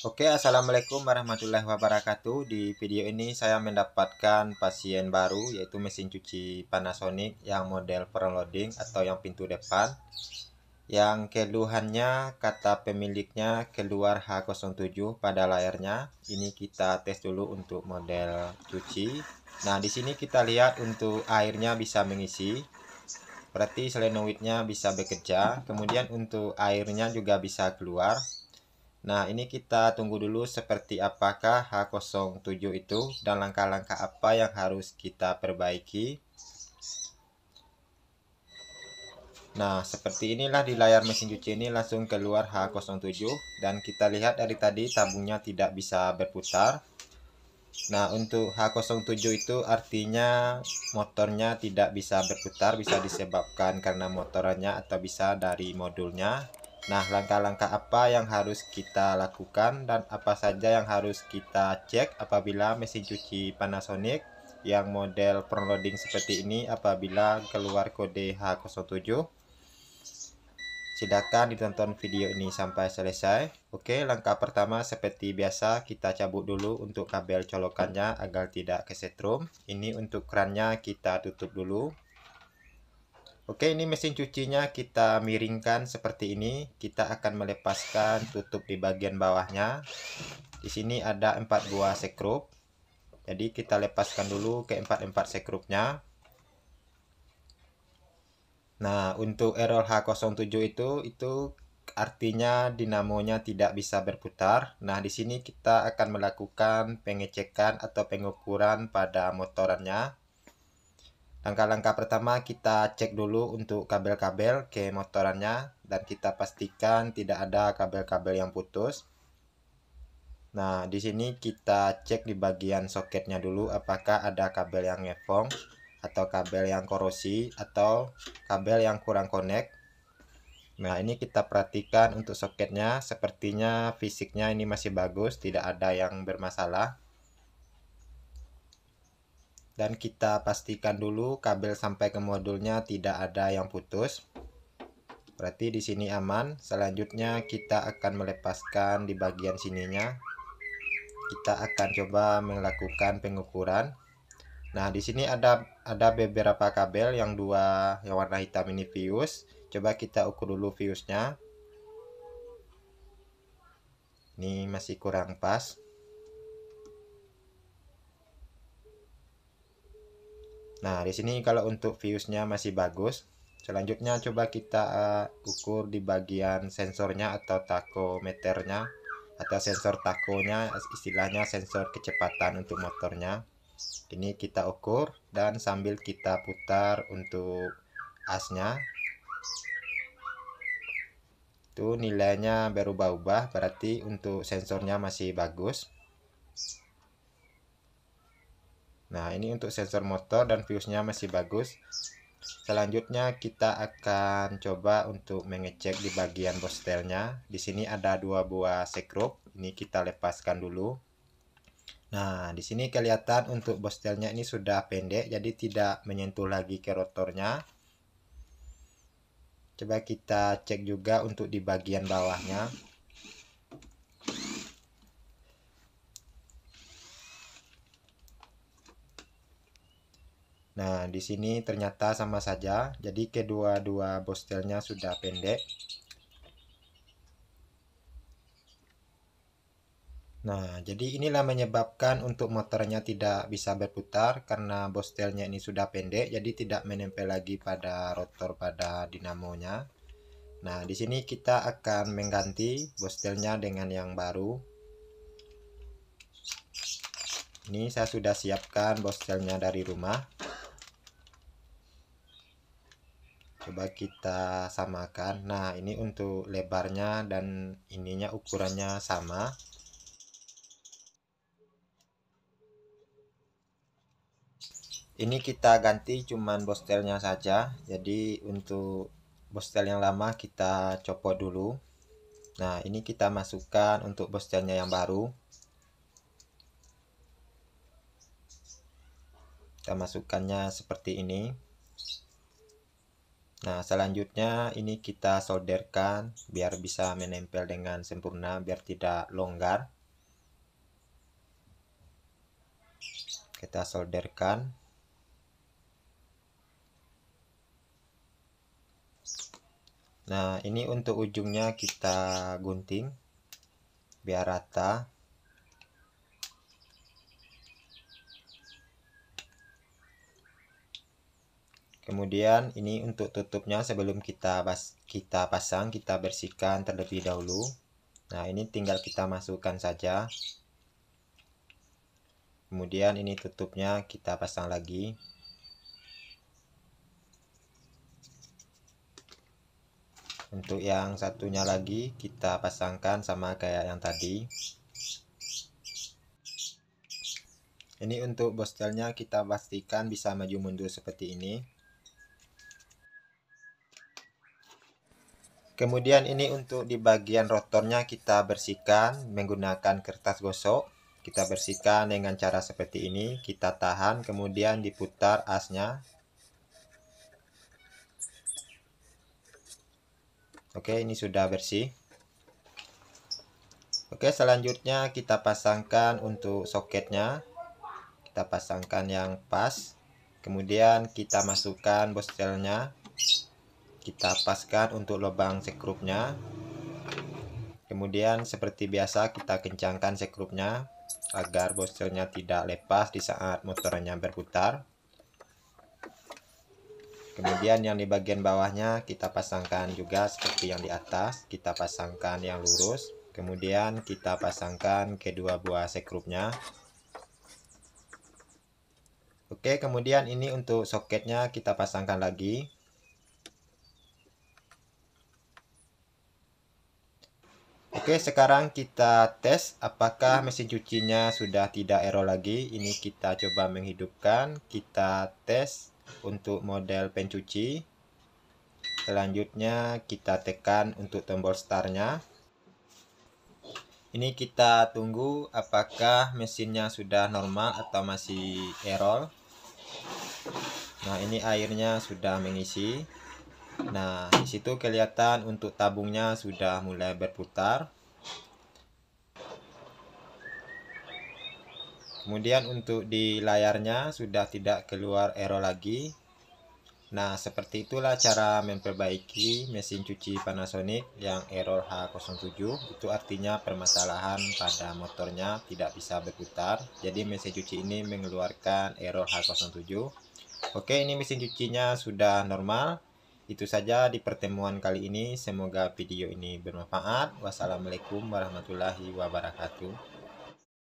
Oke, Assalamualaikum warahmatullahi wabarakatuh. Di video ini saya mendapatkan pasien baru yaitu mesin cuci Panasonic yang model front loading atau yang pintu depan. Yang keluhannya kata pemiliknya keluar H07 pada layarnya. Ini kita tes dulu untuk model cuci. Nah, di sini kita lihat untuk airnya bisa mengisi. Berarti selenoidnya bisa bekerja. Kemudian untuk airnya juga bisa keluar. Nah, ini kita tunggu dulu seperti apakah H07 itu dan langkah-langkah apa yang harus kita perbaiki. Nah, seperti inilah di layar mesin cuci ini langsung keluar H07 dan kita lihat dari tadi tabungnya tidak bisa berputar. Nah, untuk H07 itu artinya motornya tidak bisa berputar, bisa disebabkan karena motorannya atau bisa dari modulnya Nah, langkah-langkah apa yang harus kita lakukan dan apa saja yang harus kita cek apabila mesin cuci Panasonic yang model downloading seperti ini apabila keluar kode H07 silakan ditonton video ini sampai selesai oke langkah pertama seperti biasa kita cabut dulu untuk kabel colokannya agar tidak kesetrum ini untuk kerannya kita tutup dulu Oke, ini mesin cucinya kita miringkan seperti ini. Kita akan melepaskan tutup di bagian bawahnya. Di sini ada 4 buah sekrup. Jadi kita lepaskan dulu ke 4-4 sekrupnya. Nah, untuk error H07 itu itu artinya dinamonya tidak bisa berputar. Nah, di sini kita akan melakukan pengecekan atau pengukuran pada motorannya. Langkah-langkah pertama kita cek dulu untuk kabel-kabel ke motorannya dan kita pastikan tidak ada kabel-kabel yang putus. Nah, di sini kita cek di bagian soketnya dulu apakah ada kabel yang ngefong atau kabel yang korosi atau kabel yang kurang connect. Nah, ini kita perhatikan untuk soketnya, sepertinya fisiknya ini masih bagus, tidak ada yang bermasalah dan kita pastikan dulu kabel sampai ke modulnya tidak ada yang putus berarti di sini aman selanjutnya kita akan melepaskan di bagian sininya kita akan coba melakukan pengukuran nah di sini ada ada beberapa kabel yang dua yang warna hitam ini fuse coba kita ukur dulu fuse nya ini masih kurang pas Nah, di sini kalau untuk fuse-nya masih bagus. Selanjutnya coba kita uh, ukur di bagian sensornya atau takometernya atau sensor takonya istilahnya sensor kecepatan untuk motornya. Ini kita ukur dan sambil kita putar untuk asnya. Itu nilainya berubah-ubah berarti untuk sensornya masih bagus. Nah ini untuk sensor motor dan fuse-nya masih bagus. Selanjutnya kita akan coba untuk mengecek di bagian bostelnya. Di sini ada dua buah sekrup. Ini kita lepaskan dulu. Nah, di sini kelihatan untuk bostelnya ini sudah pendek jadi tidak menyentuh lagi ke rotornya. Coba kita cek juga untuk di bagian bawahnya. Nah, di sini ternyata sama saja. Jadi kedua-dua bostelnya sudah pendek. Nah, jadi inilah menyebabkan untuk motornya tidak bisa berputar karena bostelnya ini sudah pendek jadi tidak menempel lagi pada rotor pada dinamonya. Nah, di sini kita akan mengganti bostelnya dengan yang baru. Ini saya sudah siapkan bostelnya dari rumah. coba kita samakan nah ini untuk lebarnya dan ininya ukurannya sama ini kita ganti cuman bostelnya saja jadi untuk bostel yang lama kita copot dulu nah ini kita masukkan untuk bostelnya yang baru kita masukkannya seperti ini Nah, selanjutnya ini kita solderkan biar bisa menempel dengan sempurna, biar tidak longgar. Kita solderkan. Nah, ini untuk ujungnya kita gunting biar rata. kemudian ini untuk tutupnya sebelum kita pas kita pasang kita bersihkan terlebih dahulu nah ini tinggal kita masukkan saja kemudian ini tutupnya kita pasang lagi untuk yang satunya lagi kita pasangkan sama kayak yang tadi ini untuk bostelnya kita pastikan bisa maju mundur seperti ini Kemudian ini untuk di bagian rotornya kita bersihkan menggunakan kertas gosok. Kita bersihkan dengan cara seperti ini. Kita tahan kemudian diputar asnya. Oke ini sudah bersih. Oke selanjutnya kita pasangkan untuk soketnya. Kita pasangkan yang pas. Kemudian kita masukkan bostelnya kita paskan untuk lubang sekrupnya kemudian seperti biasa kita kencangkan sekrupnya agar boosternya tidak lepas di saat motornya berputar kemudian yang di bagian bawahnya kita pasangkan juga seperti yang di atas kita pasangkan yang lurus kemudian kita pasangkan kedua buah sekrupnya oke kemudian ini untuk soketnya kita pasangkan lagi Oke, sekarang kita tes apakah mesin cucinya sudah tidak error lagi. Ini kita coba menghidupkan, kita tes untuk model pencuci. Selanjutnya kita tekan untuk tombol startnya. Ini kita tunggu apakah mesinnya sudah normal atau masih error. Nah, ini airnya sudah mengisi. Nah, disitu kelihatan untuk tabungnya sudah mulai berputar. kemudian untuk di layarnya sudah tidak keluar error lagi nah seperti itulah cara memperbaiki mesin cuci Panasonic yang error H07 itu artinya permasalahan pada motornya tidak bisa berputar jadi mesin cuci ini mengeluarkan error H07 oke ini mesin cucinya sudah normal itu saja di pertemuan kali ini semoga video ini bermanfaat wassalamualaikum warahmatullahi wabarakatuh